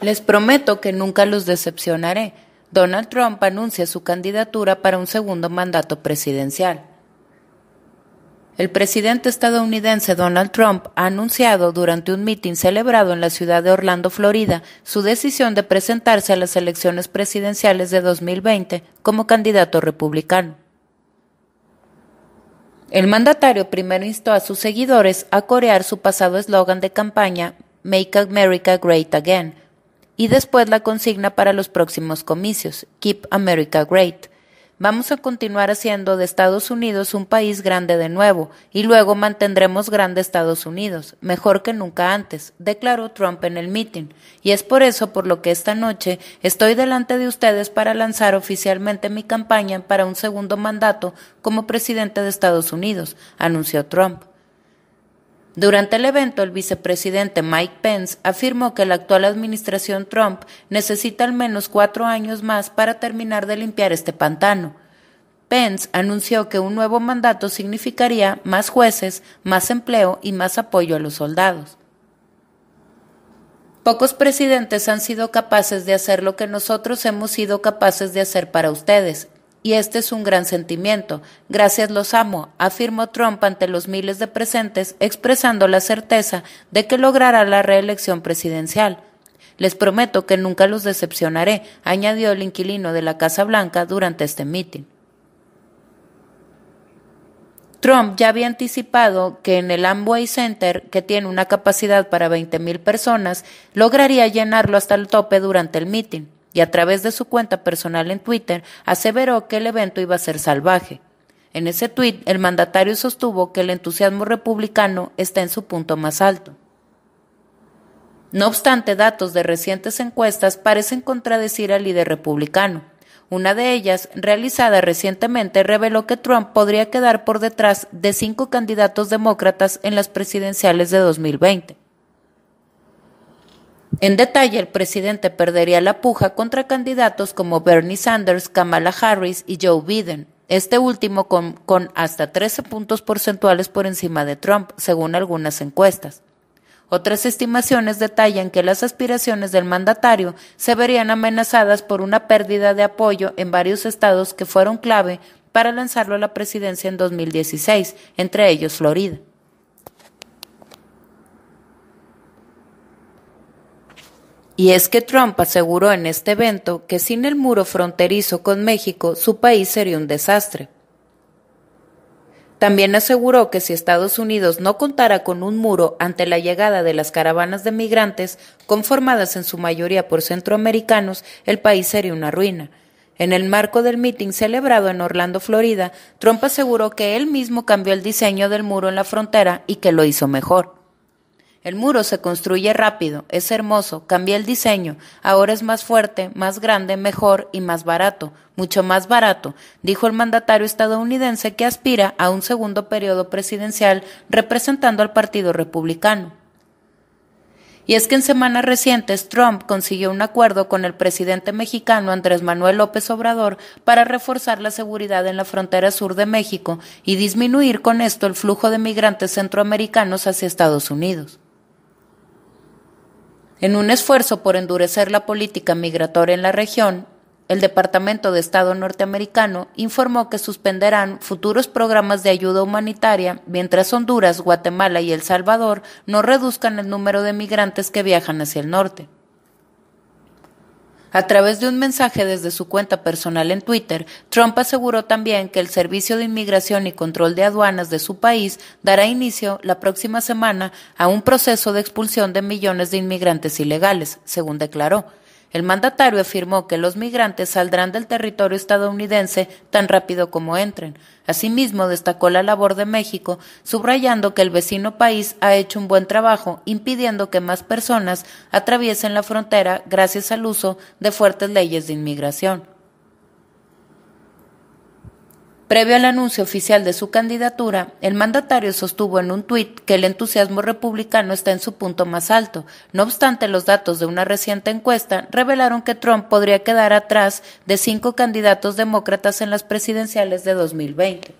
Les prometo que nunca los decepcionaré. Donald Trump anuncia su candidatura para un segundo mandato presidencial. El presidente estadounidense Donald Trump ha anunciado durante un mitin celebrado en la ciudad de Orlando, Florida, su decisión de presentarse a las elecciones presidenciales de 2020 como candidato republicano. El mandatario primero instó a sus seguidores a corear su pasado eslogan de campaña Make America Great Again, y después la consigna para los próximos comicios, Keep America Great. Vamos a continuar haciendo de Estados Unidos un país grande de nuevo, y luego mantendremos grande Estados Unidos, mejor que nunca antes, declaró Trump en el meeting, y es por eso por lo que esta noche estoy delante de ustedes para lanzar oficialmente mi campaña para un segundo mandato como presidente de Estados Unidos, anunció Trump. Durante el evento, el vicepresidente Mike Pence afirmó que la actual administración Trump necesita al menos cuatro años más para terminar de limpiar este pantano. Pence anunció que un nuevo mandato significaría más jueces, más empleo y más apoyo a los soldados. Pocos presidentes han sido capaces de hacer lo que nosotros hemos sido capaces de hacer para ustedes, y este es un gran sentimiento. Gracias los amo, afirmó Trump ante los miles de presentes, expresando la certeza de que logrará la reelección presidencial. Les prometo que nunca los decepcionaré, añadió el inquilino de la Casa Blanca durante este mitin. Trump ya había anticipado que en el Amway Center, que tiene una capacidad para 20.000 personas, lograría llenarlo hasta el tope durante el mitin y a través de su cuenta personal en Twitter aseveró que el evento iba a ser salvaje. En ese tuit, el mandatario sostuvo que el entusiasmo republicano está en su punto más alto. No obstante, datos de recientes encuestas parecen contradecir al líder republicano. Una de ellas, realizada recientemente, reveló que Trump podría quedar por detrás de cinco candidatos demócratas en las presidenciales de 2020. En detalle, el presidente perdería la puja contra candidatos como Bernie Sanders, Kamala Harris y Joe Biden este último con, hasta 13 puntos porcentuales por encima de Trump, según algunas encuestas. Otras estimaciones detallan que las aspiraciones del mandatario se verían amenazadas por una pérdida de apoyo en varios estados que fueron clave para lanzarlo a la presidencia en 2016, entre ellos Florida. Y es que Trump aseguró en este evento que sin el muro fronterizo con México su país sería un desastre. También aseguró que si Estados Unidos no contara con un muro ante la llegada de las caravanas de migrantes, conformadas en su mayoría por centroamericanos, el país sería una ruina. En el marco del meeting celebrado en Orlando, Florida, Trump aseguró que él mismo cambió el diseño del muro en la frontera y que lo hizo mejor. El muro se construye rápido, es hermoso, cambia el diseño, ahora es más fuerte, más grande, mejor y más barato, mucho más barato, dijo el mandatario estadounidense que aspira a un segundo periodo presidencial representando al Partido Republicano. Y es que en semanas recientes Trump consiguió un acuerdo con el presidente mexicano Andrés Manuel López Obrador para reforzar la seguridad en la frontera sur de México y disminuir con esto el flujo de migrantes centroamericanos hacia Estados Unidos. En un esfuerzo por endurecer la política migratoria en la región, el Departamento de Estado norteamericano informó que suspenderán futuros programas de ayuda humanitaria mientras Honduras, Guatemala y El Salvador no reduzcan el número de migrantes que viajan hacia el norte. A través de un mensaje desde su cuenta personal en Twitter, Trump aseguró también que el Servicio de Inmigración y Control de Aduanas de su país dará inicio la próxima semana a un proceso de expulsión de millones de inmigrantes ilegales, según declaró. El mandatario afirmó que los migrantes saldrán del territorio estadounidense tan rápido como entren. Asimismo, destacó la labor de México, subrayando que el vecino país ha hecho un buen trabajo impidiendo que más personas atraviesen la frontera gracias al uso de fuertes leyes de inmigración. Previo al anuncio oficial de su candidatura, el mandatario sostuvo en un tuit que el entusiasmo republicano está en su punto más alto. No obstante, los datos de una reciente encuesta revelaron que Trump podría quedar atrás de cinco candidatos demócratas en las presidenciales de 2020.